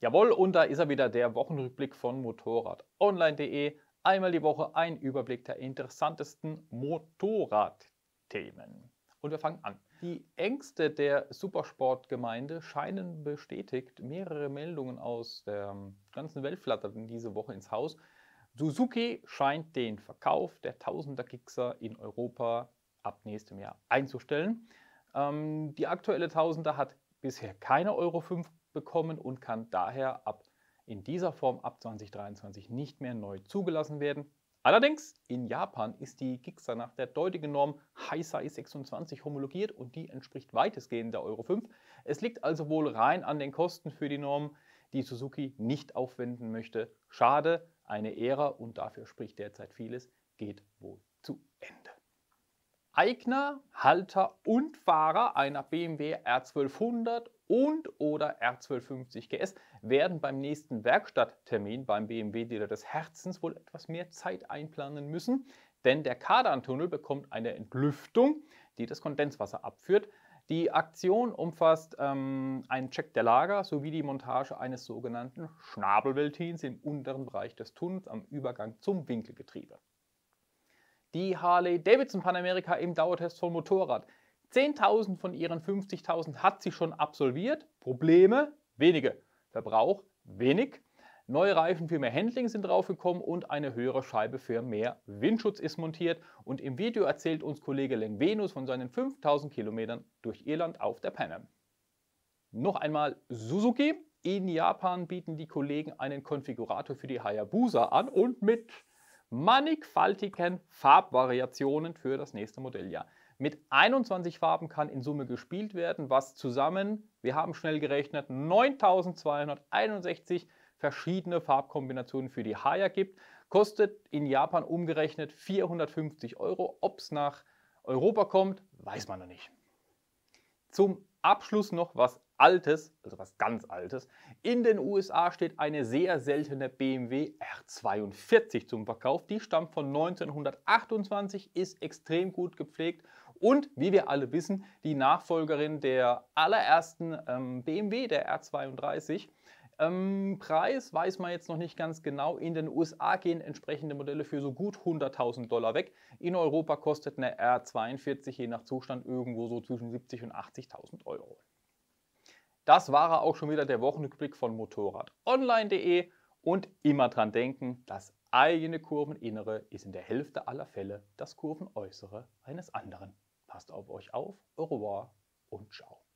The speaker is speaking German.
Jawohl, und da ist er wieder, der Wochenrückblick von motorradonline.de. Einmal die Woche ein Überblick der interessantesten Motorradthemen. Und wir fangen an. Die Ängste der Supersportgemeinde scheinen bestätigt. Mehrere Meldungen aus der ähm, ganzen Welt flatterten diese Woche ins Haus. Suzuki scheint den Verkauf der Tausender-Gixer in Europa ab nächstem Jahr einzustellen. Ähm, die aktuelle Tausender hat bisher keine Euro 5 bekommen und kann daher ab in dieser Form ab 2023 nicht mehr neu zugelassen werden. Allerdings in Japan ist die Gixa nach der deutlichen Norm Heisa E26 homologiert und die entspricht weitestgehend der Euro 5. Es liegt also wohl rein an den Kosten für die Norm, die Suzuki nicht aufwenden möchte. Schade, eine Ära und dafür spricht derzeit vieles, geht wohl zu Ende. Eigner, Halter und Fahrer einer BMW R1200 und oder R1250 GS werden beim nächsten Werkstatttermin beim BMW-Dealer des Herzens wohl etwas mehr Zeit einplanen müssen, denn der Kardantunnel bekommt eine Entlüftung, die das Kondenswasser abführt. Die Aktion umfasst ähm, einen Check der Lager sowie die Montage eines sogenannten Schnabelveltins im unteren Bereich des Tunnels am Übergang zum Winkelgetriebe die Harley Davidson Panamerika im Dauertest von Motorrad. 10.000 von ihren 50.000 hat sie schon absolviert. Probleme? Wenige. Verbrauch? Wenig. Neue Reifen für mehr Handling sind draufgekommen und eine höhere Scheibe für mehr Windschutz ist montiert. Und im Video erzählt uns Kollege Leng Venus von seinen 5000 Kilometern durch Irland auf der Panam. Noch einmal Suzuki. In Japan bieten die Kollegen einen Konfigurator für die Hayabusa an und mit mannigfaltigen Farbvariationen für das nächste Modelljahr. Mit 21 Farben kann in Summe gespielt werden, was zusammen, wir haben schnell gerechnet, 9261 verschiedene Farbkombinationen für die Haya gibt. Kostet in Japan umgerechnet 450 Euro. Ob es nach Europa kommt, weiß man noch nicht. Zum Abschluss noch was Altes, also was ganz Altes. In den USA steht eine sehr seltene BMW R42 zum Verkauf. Die stammt von 1928, ist extrem gut gepflegt und wie wir alle wissen, die Nachfolgerin der allerersten ähm, BMW, der R32. Ähm, Preis weiß man jetzt noch nicht ganz genau. In den USA gehen entsprechende Modelle für so gut 100.000 Dollar weg. In Europa kostet eine R42 je nach Zustand irgendwo so zwischen 70 und 80.000 Euro. Das war auch schon wieder der Wochenrückblick von motorradonline.de und immer dran denken, das eigene Kurveninnere ist in der Hälfte aller Fälle das Kurvenäußere eines anderen. Passt auf euch auf, au revoir und ciao.